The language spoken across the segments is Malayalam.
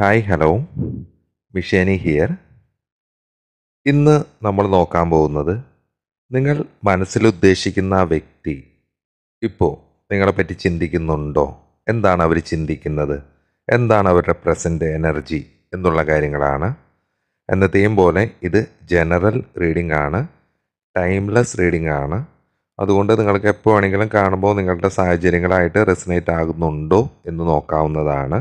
ഹായ് ഹലോ മിഷേനി ഹിയർ ഇന്ന് നമ്മൾ നോക്കാൻ പോകുന്നത് നിങ്ങൾ മനസ്സിൽ ഉദ്ദേശിക്കുന്ന വ്യക്തി ഇപ്പോൾ നിങ്ങളെപ്പറ്റി ചിന്തിക്കുന്നുണ്ടോ എന്താണ് അവർ ചിന്തിക്കുന്നത് എന്താണ് അവരുടെ പ്രസൻറ്റ് എനർജി എന്നുള്ള കാര്യങ്ങളാണ് എന്നത്തെയും പോലെ ഇത് ജനറൽ റീഡിംഗ് ആണ് ടൈംലെസ് റീഡിംഗ് ആണ് അതുകൊണ്ട് നിങ്ങൾക്ക് എപ്പോൾ വേണമെങ്കിലും കാണുമ്പോൾ നിങ്ങളുടെ സാഹചര്യങ്ങളായിട്ട് റെസിനേറ്റ് ആകുന്നുണ്ടോ എന്ന് നോക്കാവുന്നതാണ്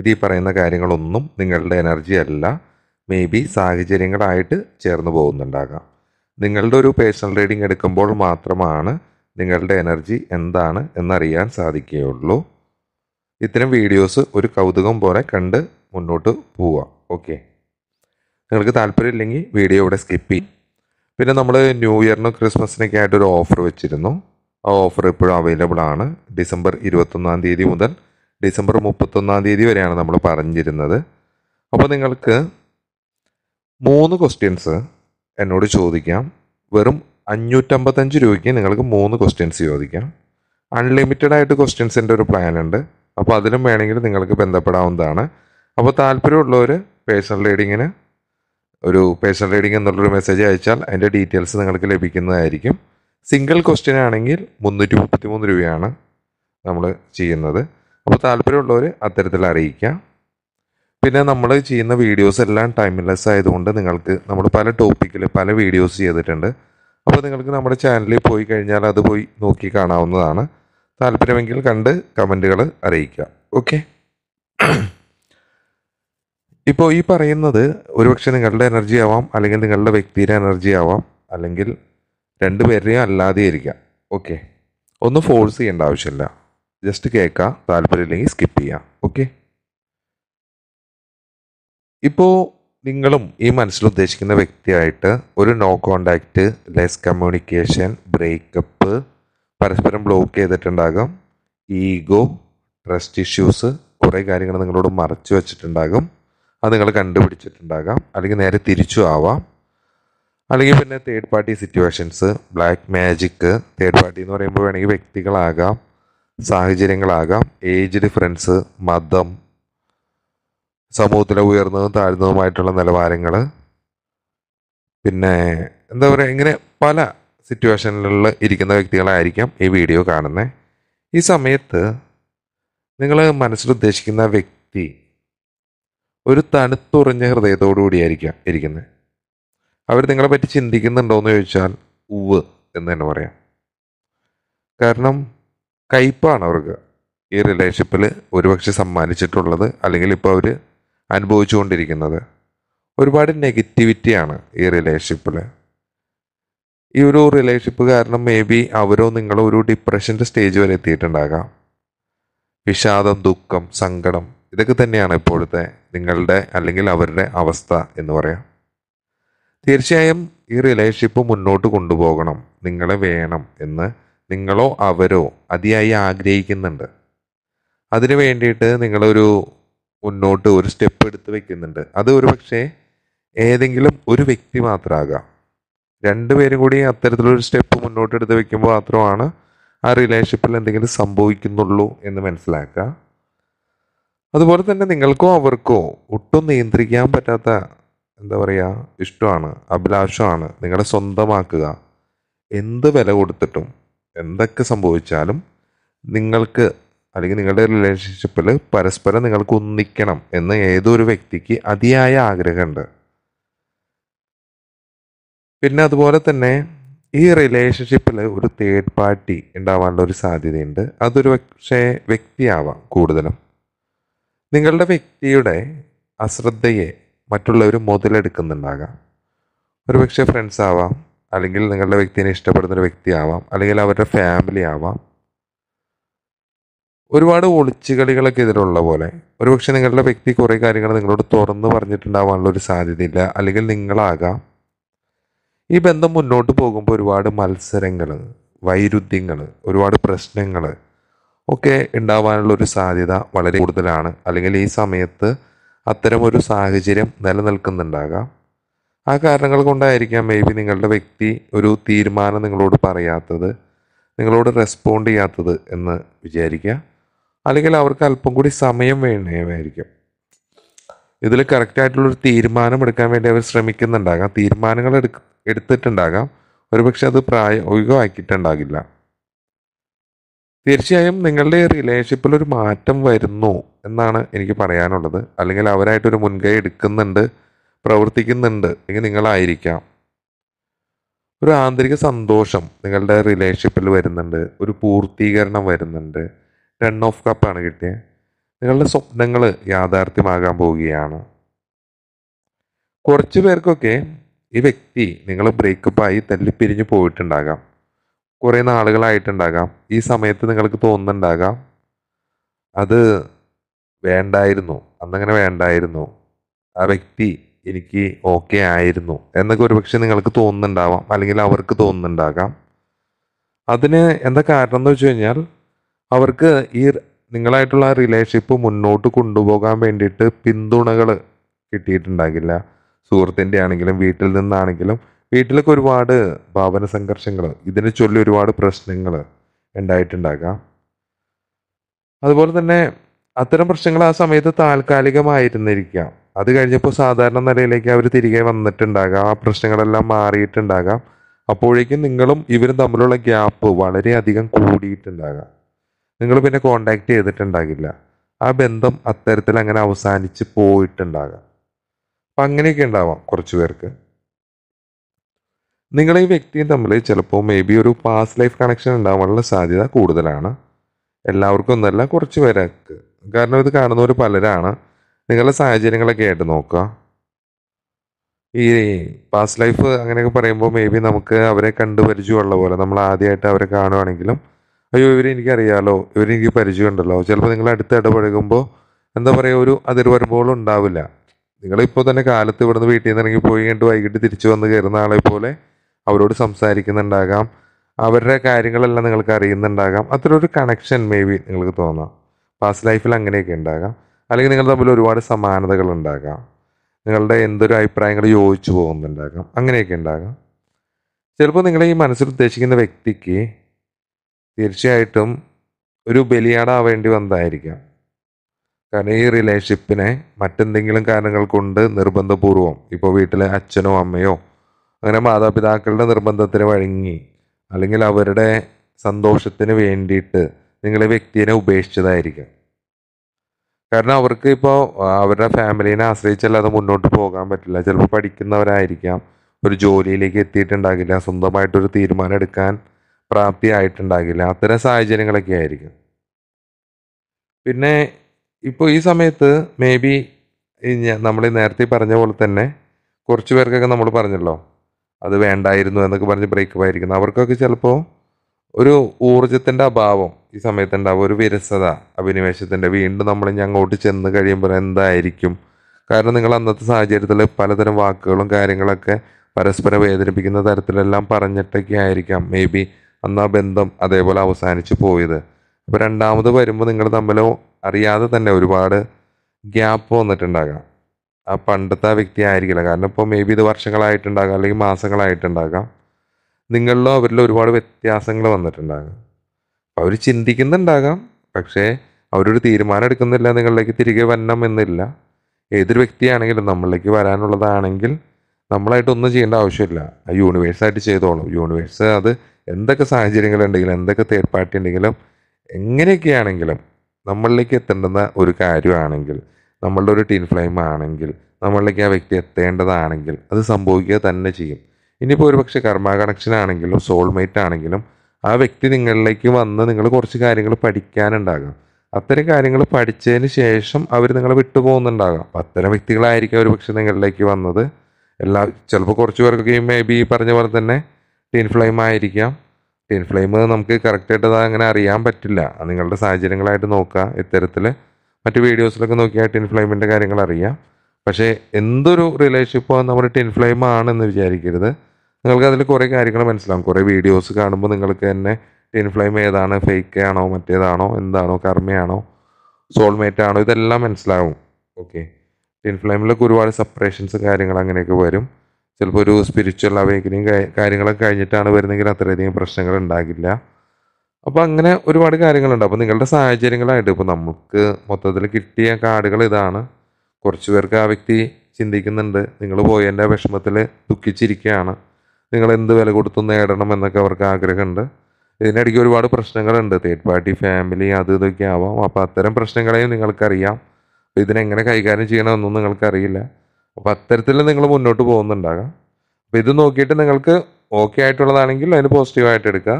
ഈ പറയുന്ന കാര്യങ്ങളൊന്നും നിങ്ങളുടെ എനർജി അല്ല മേ ബി സാഹചര്യങ്ങളായിട്ട് ചേർന്ന് പോകുന്നുണ്ടാകാം നിങ്ങളുടെ ഒരു പേഴ്സണൽ റീഡിംഗ് എടുക്കുമ്പോൾ മാത്രമാണ് നിങ്ങളുടെ എനർജി എന്താണ് എന്നറിയാൻ സാധിക്കുകയുള്ളൂ ഇത്തരം വീഡിയോസ് ഒരു കൗതുകം പോലെ കണ്ട് മുന്നോട്ട് പോവാം ഓക്കെ നിങ്ങൾക്ക് താല്പര്യമില്ലെങ്കിൽ വീഡിയോ ഇവിടെ സ്കിപ്പ് ചെയ്യും പിന്നെ നമ്മൾ ന്യൂ ഇയറിനും ക്രിസ്മസിനൊക്കെ ആയിട്ടൊരു ഓഫർ വെച്ചിരുന്നു ആ ഓഫർ ഇപ്പോഴും അവൈലബിൾ ആണ് ഡിസംബർ ഇരുപത്തൊന്നാം തീയതി മുതൽ ഡിസംബർ മുപ്പത്തൊന്നാം തീയതി വരെയാണ് നമ്മൾ പറഞ്ഞിരുന്നത് അപ്പോൾ നിങ്ങൾക്ക് മൂന്ന് ക്വസ്റ്റ്യൻസ് എന്നോട് ചോദിക്കാം വെറും അഞ്ഞൂറ്റമ്പത്തഞ്ച് രൂപയ്ക്ക് നിങ്ങൾക്ക് മൂന്ന് ക്വസ്റ്റ്യൻസ് ചോദിക്കാം അൺലിമിറ്റഡ് ആയിട്ട് ക്വസ്റ്റ്യൻസിൻ്റെ ഒരു പ്ലാൻ ഉണ്ട് അപ്പോൾ അതിലും വേണമെങ്കിൽ നിങ്ങൾക്ക് ബന്ധപ്പെടാവുന്നതാണ് അപ്പോൾ താല്പര്യമുള്ളവർ പേഴ്സണൽ റീഡിങ്ങിന് ഒരു പേഴ്സണൽ റീഡിംഗ് എന്നുള്ളൊരു മെസ്സേജ് അയച്ചാൽ അതിൻ്റെ ഡീറ്റെയിൽസ് നിങ്ങൾക്ക് ലഭിക്കുന്നതായിരിക്കും സിംഗിൾ ക്വസ്റ്റ്യൻ ആണെങ്കിൽ മുന്നൂറ്റി മുപ്പത്തി മൂന്ന് രൂപയാണ് നമ്മൾ ചെയ്യുന്നത് അപ്പോൾ താല്പര്യമുള്ളവർ അത്തരത്തിൽ അറിയിക്കുക പിന്നെ നമ്മൾ ചെയ്യുന്ന വീഡിയോസ് എല്ലാം ടൈംലെസ് ആയതുകൊണ്ട് നിങ്ങൾക്ക് നമ്മൾ പല ടോപ്പിക്കിൽ പല വീഡിയോസ് ചെയ്തിട്ടുണ്ട് അപ്പോൾ നിങ്ങൾക്ക് നമ്മുടെ ചാനലിൽ പോയി കഴിഞ്ഞാൽ അത് പോയി നോക്കി കാണാവുന്നതാണ് താല്പര്യമെങ്കിൽ കണ്ട് കമൻറ്റുകൾ അറിയിക്കുക ഓക്കെ ഇപ്പോൾ ഈ പറയുന്നത് ഒരുപക്ഷെ നിങ്ങളുടെ എനർജി ആവാം അല്ലെങ്കിൽ നിങ്ങളുടെ വ്യക്തിയുടെ എനർജി ആവാം അല്ലെങ്കിൽ രണ്ടുപേരുടെയും അല്ലാതെ ഇരിക്കാം ഓക്കെ ഒന്ന് ഫോഴ്സ് ചെയ്യേണ്ട ആവശ്യമില്ല ജസ്റ്റ് കേൾക്കുക താല്പര്യമില്ലെങ്കിൽ സ്കിപ്പ് ചെയ്യാം ഓക്കെ ഇപ്പോൾ നിങ്ങളും ഈ മനസ്സിൽ ഉദ്ദേശിക്കുന്ന വ്യക്തിയായിട്ട് ഒരു no contact less communication breakup പരസ്പരം ബ്ലോക്ക് ചെയ്തിട്ടുണ്ടാകും ഈഗോ ട്രസ്റ്റ് ഇഷ്യൂസ് കുറേ കാര്യങ്ങൾ നിങ്ങളോട് മറച്ചു വച്ചിട്ടുണ്ടാകും അത് നിങ്ങൾ കണ്ടുപിടിച്ചിട്ടുണ്ടാകാം അല്ലെങ്കിൽ നേരെ തിരിച്ചു ആവാം അല്ലെങ്കിൽ പിന്നെ third party situations black magic third party എന്ന് പറയുമ്പോൾ വേണമെങ്കിൽ വ്യക്തികളാകാം സാഹചര്യങ്ങളാകാം ഏജ് ഡിഫറൻസ് മതം സമൂഹത്തിലെ ഉയർന്നതും താഴ്ന്നതുമായിട്ടുള്ള നിലവാരങ്ങൾ പിന്നെ എന്താ പറയുക ഇങ്ങനെ പല സിറ്റുവേഷനിലുള്ള ഇരിക്കുന്ന വ്യക്തികളായിരിക്കാം ഈ വീഡിയോ കാണുന്നത് ഈ സമയത്ത് നിങ്ങൾ ഉദ്ദേശിക്കുന്ന വ്യക്തി ഒരു തണുത്തുറഞ്ഞ ഹൃദയത്തോടു കൂടിയായിരിക്കാം ഇരിക്കുന്നത് അവർ നിങ്ങളെ പറ്റി ചിന്തിക്കുന്നുണ്ടോ എന്ന് ചോദിച്ചാൽ ഉവ് എന്ന് തന്നെ പറയാം കാരണം കയ്പാണ് അവർക്ക് ഈ റിലേഷൻഷിപ്പിൽ ഒരുപക്ഷെ സമ്മാനിച്ചിട്ടുള്ളത് അല്ലെങ്കിൽ ഇപ്പോൾ അവർ അനുഭവിച്ചുകൊണ്ടിരിക്കുന്നത് ഒരുപാട് നെഗറ്റിവിറ്റിയാണ് ഈ റിലേഷൻഷിപ്പിൽ ഈ ഒരു റിലേഷൻഷിപ്പ് കാരണം മേ ബി അവരോ നിങ്ങളോ ഒരു ഡിപ്രഷൻ്റെ സ്റ്റേജ് വരെ എത്തിയിട്ടുണ്ടാകാം വിഷാദം ദുഃഖം സങ്കടം ഇതൊക്കെ തന്നെയാണ് ഇപ്പോഴത്തെ നിങ്ങളുടെ അല്ലെങ്കിൽ അവരുടെ അവസ്ഥ എന്ന് പറയാം തീർച്ചയായും ഈ റിലേഷൻഷിപ്പ് മുന്നോട്ട് കൊണ്ടുപോകണം നിങ്ങളെ വേണം എന്ന് നിങ്ങളോ അവരോ അതിയായി ആഗ്രഹിക്കുന്നുണ്ട് അതിനു വേണ്ടിയിട്ട് നിങ്ങളൊരു മുന്നോട്ട് ഒരു സ്റ്റെപ്പ് എടുത്ത് വെക്കുന്നുണ്ട് അത് ഒരു പക്ഷേ ഏതെങ്കിലും ഒരു വ്യക്തി മാത്രമാകാം രണ്ടുപേരും കൂടി അത്തരത്തിലൊരു സ്റ്റെപ്പ് മുന്നോട്ട് എടുത്ത് വെക്കുമ്പോൾ മാത്രമാണ് ആ റിലേഷൻഷിപ്പിൽ എന്തെങ്കിലും സംഭവിക്കുന്നുള്ളൂ എന്ന് മനസ്സിലാക്കുക അതുപോലെ തന്നെ നിങ്ങൾക്കോ അവർക്കോ ഒട്ടും നിയന്ത്രിക്കാൻ പറ്റാത്ത എന്താ പറയുക ഇഷ്ടമാണ് അഭിലാഷമാണ് നിങ്ങളെ സ്വന്തമാക്കുക എന്ത് വില കൊടുത്തിട്ടും എന്തൊക്കെ സംഭവിച്ചാലും നിങ്ങൾക്ക് അല്ലെങ്കിൽ നിങ്ങളുടെ റിലേഷൻഷിപ്പിൽ പരസ്പരം നിങ്ങൾക്ക് ഒന്നിക്കണം എന്ന് ഏതൊരു വ്യക്തിക്ക് അതിയായ ആഗ്രഹമുണ്ട് പിന്നെ അതുപോലെ തന്നെ ഈ റിലേഷൻഷിപ്പിൽ ഒരു തേർഡ് പാർട്ടി ഉണ്ടാവാനുള്ള ഒരു സാധ്യതയുണ്ട് അതൊരു പക്ഷേ വ്യക്തിയാവാം കൂടുതലും നിങ്ങളുടെ വ്യക്തിയുടെ അശ്രദ്ധയെ മറ്റുള്ളവർ മുതലെടുക്കുന്നുണ്ടാകാം ഒരുപക്ഷെ ഫ്രണ്ട്സ് ആവാം അല്ലെങ്കിൽ നിങ്ങളുടെ വ്യക്തിനെ ഇഷ്ടപ്പെടുന്ന ഒരു വ്യക്തിയാവാം അല്ലെങ്കിൽ അവരുടെ ഫാമിലി ആവാം ഒരുപാട് ഒളിച്ചുകളികളൊക്കെ ഇതിലുള്ള പോലെ ഒരുപക്ഷെ നിങ്ങളുടെ വ്യക്തി കുറേ കാര്യങ്ങൾ നിങ്ങളോട് തുറന്നു പറഞ്ഞിട്ടുണ്ടാവാനുള്ള ഒരു സാധ്യതയില്ല അല്ലെങ്കിൽ നിങ്ങളാകാം ഈ ബന്ധം മുന്നോട്ട് പോകുമ്പോൾ ഒരുപാട് മത്സരങ്ങൾ വൈരുദ്ധ്യങ്ങൾ ഒരുപാട് പ്രശ്നങ്ങൾ ഒക്കെ ഉണ്ടാവാനുള്ള ഒരു സാധ്യത വളരെ കൂടുതലാണ് അല്ലെങ്കിൽ ഈ സമയത്ത് അത്തരമൊരു സാഹചര്യം നിലനിൽക്കുന്നുണ്ടാകാം ആ കാരണങ്ങൾ കൊണ്ടായിരിക്കാം മേ ബി നിങ്ങളുടെ വ്യക്തി ഒരു തീരുമാനം നിങ്ങളോട് പറയാത്തത് നിങ്ങളോട് റെസ്പോണ്ട് ചെയ്യാത്തത് എന്ന് വിചാരിക്കുക അല്ലെങ്കിൽ അവർക്ക് അല്പം കൂടി സമയം വേണമായിരിക്കും ഇതിൽ കറക്റ്റായിട്ടുള്ളൊരു തീരുമാനം എടുക്കാൻ വേണ്ടി അവർ ശ്രമിക്കുന്നുണ്ടാകാം തീരുമാനങ്ങൾ എടുക്ക എടുത്തിട്ടുണ്ടാകാം ഒരുപക്ഷെ അത് പ്രായോഗികമാക്കിയിട്ടുണ്ടാകില്ല തീർച്ചയായും നിങ്ങളുടെ റിലേഷൻഷിപ്പിൽ ഒരു മാറ്റം വരുന്നു എന്നാണ് എനിക്ക് പറയാനുള്ളത് അല്ലെങ്കിൽ അവരായിട്ടൊരു മുൻകൈ എടുക്കുന്നുണ്ട് പ്രവർത്തിക്കുന്നുണ്ട് എങ്കിൽ നിങ്ങളായിരിക്കാം ഒരു ആന്തരിക സന്തോഷം നിങ്ങളുടെ റിലേഷൻഷിപ്പിൽ വരുന്നുണ്ട് ഒരു പൂർത്തീകരണം വരുന്നുണ്ട് ടൺ ഓഫ് കപ്പാണ് കിട്ടിയത് നിങ്ങളുടെ സ്വപ്നങ്ങൾ യാഥാർത്ഥ്യമാകാൻ പോവുകയാണ് കുറച്ച് പേർക്കൊക്കെ ഈ വ്യക്തി നിങ്ങൾ ബ്രേക്കപ്പായി തല്ലിപ്പിരിഞ്ഞു പോയിട്ടുണ്ടാകാം കുറേ നാളുകളായിട്ടുണ്ടാകാം ഈ സമയത്ത് നിങ്ങൾക്ക് തോന്നുന്നുണ്ടാകാം അത് വേണ്ടായിരുന്നു അന്നങ്ങനെ വേണ്ടായിരുന്നു ആ വ്യക്തി എനിക്ക് ഓക്കെ ആയിരുന്നു എന്നൊക്കെ ഒരുപക്ഷെ നിങ്ങൾക്ക് തോന്നുന്നുണ്ടാവാം അല്ലെങ്കിൽ അവർക്ക് തോന്നുന്നുണ്ടാകാം അതിന് എന്താ കാരണം എന്ന് വെച്ച് കഴിഞ്ഞാൽ അവർക്ക് ഈ നിങ്ങളായിട്ടുള്ള റിലേഷൻഷിപ്പ് മുന്നോട്ട് കൊണ്ടുപോകാൻ വേണ്ടിയിട്ട് പിന്തുണകൾ കിട്ടിയിട്ടുണ്ടാകില്ല സുഹൃത്തിൻ്റെ ആണെങ്കിലും വീട്ടിൽ നിന്നാണെങ്കിലും വീട്ടിലൊക്കെ ഒരുപാട് ഭാവന സംഘർഷങ്ങൾ ഇതിനെ ചൊല്ലി ഒരുപാട് പ്രശ്നങ്ങൾ ഉണ്ടായിട്ടുണ്ടാകാം അതുപോലെ തന്നെ അത്തരം പ്രശ്നങ്ങൾ ആ സമയത്ത് താൽക്കാലികമായിരുന്നിരിക്കാം അത് കഴിഞ്ഞപ്പോൾ സാധാരണ നിലയിലേക്ക് അവർ തിരികെ വന്നിട്ടുണ്ടാകാം ആ പ്രശ്നങ്ങളെല്ലാം മാറിയിട്ടുണ്ടാകാം അപ്പോഴേക്കും നിങ്ങളും ഇവരും തമ്മിലുള്ള ഗ്യാപ്പ് വളരെയധികം കൂടിയിട്ടുണ്ടാകാം നിങ്ങൾ പിന്നെ കോണ്ടാക്ട് ചെയ്തിട്ടുണ്ടാകില്ല ആ ബന്ധം അത്തരത്തിൽ അങ്ങനെ അവസാനിച്ച് പോയിട്ടുണ്ടാകാം അപ്പം അങ്ങനെയൊക്കെ ഉണ്ടാവാം കുറച്ച് പേർക്ക് നിങ്ങളീ വ്യക്തിയും തമ്മിൽ ചിലപ്പോൾ മേ ബി ഒരു പാസ്റ്റ് ലൈഫ് കണക്ഷൻ ഉണ്ടാവാനുള്ള സാധ്യത കൂടുതലാണ് എല്ലാവർക്കും ഒന്നല്ല കുറച്ച് പേരൊക്കെ കാരണം ഇത് കാണുന്നവർ പലരാണ് നിങ്ങളുടെ സാഹചര്യങ്ങളൊക്കെ ആയിട്ട് നോക്കുക ഈ പാസ്റ്റ് ലൈഫ് അങ്ങനെയൊക്കെ പറയുമ്പോൾ മേ ബി നമുക്ക് അവരെ കണ്ടു പരിചയമുള്ള പോലെ നമ്മൾ ആദ്യമായിട്ട് അവരെ കാണുവാണെങ്കിലും അയ്യോ ഇവരെ എനിക്കറിയാലോ ഇവരെനിക്ക് പരിചയമുണ്ടല്ലോ ചിലപ്പോൾ നിങ്ങൾ അടുത്ത് ഇടപഴകുമ്പോൾ എന്താ പറയുക ഒരു അതിർവരമ്പോളും ഉണ്ടാവില്ല നിങ്ങളിപ്പോൾ തന്നെ കാലത്ത് ഇവിടുന്ന് വീട്ടിൽ നിന്ന് ഇറങ്ങി പോയി കണ്ട് വൈകിട്ട് തിരിച്ചു വന്ന് കയറുന്ന ആളെ പോലെ അവരോട് സംസാരിക്കുന്നുണ്ടാകാം അവരുടെ കാര്യങ്ങളെല്ലാം നിങ്ങൾക്ക് അറിയുന്നുണ്ടാകാം അത്ര ഒരു കണക്ഷൻ മേ ബി നിങ്ങൾക്ക് തോന്നാം പാസ്റ്റ് ലൈഫിൽ അങ്ങനെയൊക്കെ ഉണ്ടാകാം അല്ലെങ്കിൽ നിങ്ങൾ തമ്മിൽ ഒരുപാട് സമാനതകൾ ഉണ്ടാകാം നിങ്ങളുടെ എന്തൊരു അഭിപ്രായങ്ങൾ യോജിച്ചു പോകുന്നുണ്ടാകാം അങ്ങനെയൊക്കെ ഉണ്ടാകാം ചിലപ്പോൾ നിങ്ങളെ ഈ മനസ്സിൽ ഉദ്ദേശിക്കുന്ന വ്യക്തിക്ക് തീർച്ചയായിട്ടും ഒരു ബലിയാടാവേണ്ടി വന്നതായിരിക്കാം കാരണം ഈ റിലേഷൻഷിപ്പിനെ മറ്റെന്തെങ്കിലും കാരണങ്ങൾ കൊണ്ട് നിർബന്ധപൂർവ്വം ഇപ്പോൾ വീട്ടിലെ അച്ഛനോ അമ്മയോ അങ്ങനെ മാതാപിതാക്കളുടെ നിർബന്ധത്തിന് വഴങ്ങി അല്ലെങ്കിൽ അവരുടെ സന്തോഷത്തിന് വേണ്ടിയിട്ട് നിങ്ങളെ വ്യക്തിയെ ഉപേക്ഷിച്ചതായിരിക്കാം കാരണം അവർക്ക് ഇപ്പോൾ അവരുടെ ഫാമിലീനെ ആശ്രയിച്ചല്ലാതെ മുന്നോട്ട് പോകാൻ പറ്റില്ല ചിലപ്പോൾ പഠിക്കുന്നവരായിരിക്കാം ഒരു ജോലിയിലേക്ക് എത്തിയിട്ടുണ്ടാകില്ല സ്വന്തമായിട്ടൊരു തീരുമാനം എടുക്കാൻ പ്രാപ്തിയായിട്ടുണ്ടാകില്ല അത്തരം സാഹചര്യങ്ങളൊക്കെ ആയിരിക്കും പിന്നെ ഇപ്പോൾ ഈ സമയത്ത് മേ ബി നമ്മൾ നേരത്തെ പറഞ്ഞ പോലെ തന്നെ കുറച്ച് പേർക്കൊക്കെ നമ്മൾ പറഞ്ഞല്ലോ അത് വേണ്ടായിരുന്നു എന്നൊക്കെ പറഞ്ഞ് ബ്രേക്കപ്പ് ആയിരിക്കുന്നു അവർക്കൊക്കെ ചിലപ്പോൾ ഒരു ഊർജത്തിന്റെ അഭാവം ഈ സമയത്ത് ഉണ്ടാവും ഒരു വിരസത അഭിനിവേശത്തിന്റെ വീണ്ടും നമ്മൾ ഇനി അങ്ങോട്ട് ചെന്ന് കഴിയുമ്പോൾ എന്തായിരിക്കും കാരണം നിങ്ങൾ അന്നത്തെ സാഹചര്യത്തിൽ പലതരം വാക്കുകളും കാര്യങ്ങളൊക്കെ പരസ്പരം വേദനിപ്പിക്കുന്ന തരത്തിലെല്ലാം പറഞ്ഞിട്ടൊക്കെ ആയിരിക്കാം മേ ബി അന്ന് ആ ബന്ധം അതേപോലെ അവസാനിച്ചു പോയത് അപ്പോൾ രണ്ടാമത് വരുമ്പോൾ നിങ്ങൾ തമ്മിൽ അറിയാതെ തന്നെ ഒരുപാട് ഗ്യാപ്പ് വന്നിട്ടുണ്ടാകാം ആ പണ്ടത്തെ ആ വ്യക്തി ആയിരിക്കില്ല കാരണം ഇപ്പോൾ മേ ബി ഇത് വർഷങ്ങളായിട്ടുണ്ടാകാം അല്ലെങ്കിൽ മാസങ്ങളായിട്ടുണ്ടാകാം നിങ്ങളിലോ അവരിലോ ഒരുപാട് വ്യത്യാസങ്ങൾ വന്നിട്ടുണ്ടാകും അവർ ചിന്തിക്കുന്നുണ്ടാകാം പക്ഷേ അവരൊരു തീരുമാനം എടുക്കുന്നില്ല നിങ്ങളിലേക്ക് തിരികെ വരണം എന്നില്ല ഏതൊരു വ്യക്തിയാണെങ്കിലും നമ്മളിലേക്ക് വരാനുള്ളതാണെങ്കിൽ നമ്മളായിട്ടൊന്നും ചെയ്യേണ്ട ആവശ്യമില്ല ആ യൂണിവേഴ്സായിട്ട് ചെയ്തോളും യൂണിവേഴ്സ് അത് എന്തൊക്കെ സാഹചര്യങ്ങളുണ്ടെങ്കിലും എന്തൊക്കെ തേർഡ് പാർട്ടി ഉണ്ടെങ്കിലും എങ്ങനെയൊക്കെയാണെങ്കിലും നമ്മളിലേക്ക് എത്തേണ്ടുന്ന ഒരു കാര്യമാണെങ്കിൽ നമ്മളുടെ ഒരു ടീൻ ഫ്ലെയിം ആണെങ്കിൽ നമ്മളിലേക്ക് ആ വ്യക്തി എത്തേണ്ടതാണെങ്കിൽ അത് സംഭവിക്കുക തന്നെ ചെയ്യും ഇനിയിപ്പോൾ ഒരു പക്ഷേ കർമ്മ കണക്ഷൻ ആണെങ്കിലും സോൾമേറ്റ് ആണെങ്കിലും ആ വ്യക്തി നിങ്ങളിലേക്ക് വന്ന് നിങ്ങൾ കുറച്ച് കാര്യങ്ങൾ പഠിക്കാനുണ്ടാകാം അത്തരം കാര്യങ്ങൾ പഠിച്ചതിന് ശേഷം അവർ നിങ്ങളെ വിട്ടുപോകുന്നുണ്ടാകാം അപ്പം അത്തരം വ്യക്തികളായിരിക്കും ഒരു പക്ഷേ നിങ്ങളിലേക്ക് വന്നത് എല്ലാ ചിലപ്പോൾ കുറച്ച് പേർക്കൊക്കെ മേ ബി പറഞ്ഞ പോലെ തന്നെ ടീൻ ഫ്ലെയിം ആയിരിക്കാം ടീൻ ഫ്ലെയിം നമുക്ക് കറക്റ്റായിട്ട് അത് അങ്ങനെ അറിയാൻ പറ്റില്ല നിങ്ങളുടെ സാഹചര്യങ്ങളായിട്ട് നോക്കുക ഇത്തരത്തിൽ മറ്റ് വീഡിയോസിലൊക്കെ നോക്കിയാൽ ടീൻ ഫ്ലെയിമിൻ്റെ കാര്യങ്ങൾ അറിയാം പക്ഷേ എന്തൊരു റിലേഷൻഷിപ്പോൾ നമ്മുടെ ടീൻ ഫ്ലെയിം ആണെന്ന് വിചാരിക്കരുത് നിങ്ങൾക്ക് അതിൽ കുറേ കാര്യങ്ങൾ മനസ്സിലാവും കുറേ വീഡിയോസ് കാണുമ്പോൾ നിങ്ങൾക്ക് തന്നെ ടിൻ ഫ്ലെയിം ഏതാണ് ഫേക്ക് ആണോ മറ്റേതാണോ എന്താണോ കർമ്മയാണോ സോൾമേറ്റ് ആണോ ഇതെല്ലാം മനസ്സിലാവും ഓക്കെ ടിൻ ഫ്ലെയിമിലൊക്കെ ഒരുപാട് സെപ്പറേഷൻസ് കാര്യങ്ങൾ അങ്ങനെയൊക്കെ വരും ചിലപ്പോൾ ഒരു സ്പിരിച്വൽ അവേക്കനിങ് കാര്യങ്ങളൊക്കെ കഴിഞ്ഞിട്ടാണ് വരുന്നെങ്കിൽ അത്രയധികം പ്രശ്നങ്ങൾ ഉണ്ടാകില്ല അപ്പോൾ അങ്ങനെ ഒരുപാട് കാര്യങ്ങളുണ്ട് അപ്പോൾ നിങ്ങളുടെ സാഹചര്യങ്ങളായിട്ട് ഇപ്പോൾ നമുക്ക് മൊത്തത്തിൽ കിട്ടിയ കാർഡുകൾ ഇതാണ് കുറച്ച് പേർക്ക് ആ വ്യക്തി ചിന്തിക്കുന്നുണ്ട് നിങ്ങൾ പോയതിൻ്റെ വിഷമത്തിൽ ദുഃഖിച്ചിരിക്കുകയാണ് നിങ്ങൾ എന്ത് വില കൊടുത്തും നേടണം എന്നൊക്കെ അവർക്ക് ആഗ്രഹമുണ്ട് ഇതിനിടയ്ക്ക് ഒരുപാട് പ്രശ്നങ്ങളുണ്ട് തേർഡ് പാർട്ടി ഫാമിലി അത് ഇതൊക്കെ ആവാം അപ്പോൾ അത്തരം പ്രശ്നങ്ങളെയും നിങ്ങൾക്കറിയാം ഇതിനെങ്ങനെ കൈകാര്യം ചെയ്യണമെന്നും നിങ്ങൾക്കറിയില്ല അപ്പോൾ അത്തരത്തിൽ നിങ്ങൾ മുന്നോട്ട് പോകുന്നുണ്ടാകാം അപ്പോൾ ഇത് നോക്കിയിട്ട് നിങ്ങൾക്ക് ഓക്കെ ആയിട്ടുള്ളതാണെങ്കിൽ അതിന് പോസിറ്റീവായിട്ട് എടുക്കുക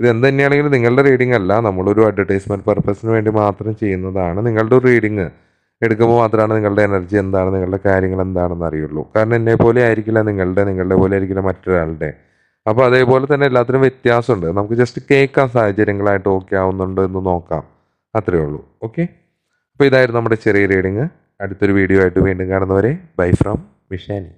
ഇത് എന്ത് തന്നെയാണെങ്കിലും നിങ്ങളുടെ റീഡിംഗ് അല്ല നമ്മളൊരു അഡ്വർടൈസ്മെൻറ്റ് പർപ്പസിന് വേണ്ടി മാത്രം ചെയ്യുന്നതാണ് നിങ്ങളുടെ ഒരു റീഡിങ് എടുക്കുമ്പോൾ മാത്രമാണ് നിങ്ങളുടെ എനർജി എന്താണ് നിങ്ങളുടെ കാര്യങ്ങൾ എന്താണെന്ന് അറിയുള്ളൂ കാരണം എന്നെ പോലെ ആയിരിക്കില്ല നിങ്ങളുടെ നിങ്ങളുടെ പോലെ ആയിരിക്കില്ല മറ്റൊരാളുടെ അപ്പോൾ അതേപോലെ തന്നെ എല്ലാത്തിനും വ്യത്യാസമുണ്ട് നമുക്ക് ജസ്റ്റ് കേൾക്കാൻ സാഹചര്യങ്ങളായിട്ട് ഓക്കെ ആവുന്നുണ്ടോ എന്ന് നോക്കാം അത്രയേ ഉള്ളൂ ഓക്കെ അപ്പോൾ ഇതായിരുന്നു നമ്മുടെ ചെറിയ റീഡിങ് അടുത്തൊരു വീഡിയോ ആയിട്ട് വീണ്ടും കാണുന്നവരെ ബൈ ഫ്രം മിഷാനി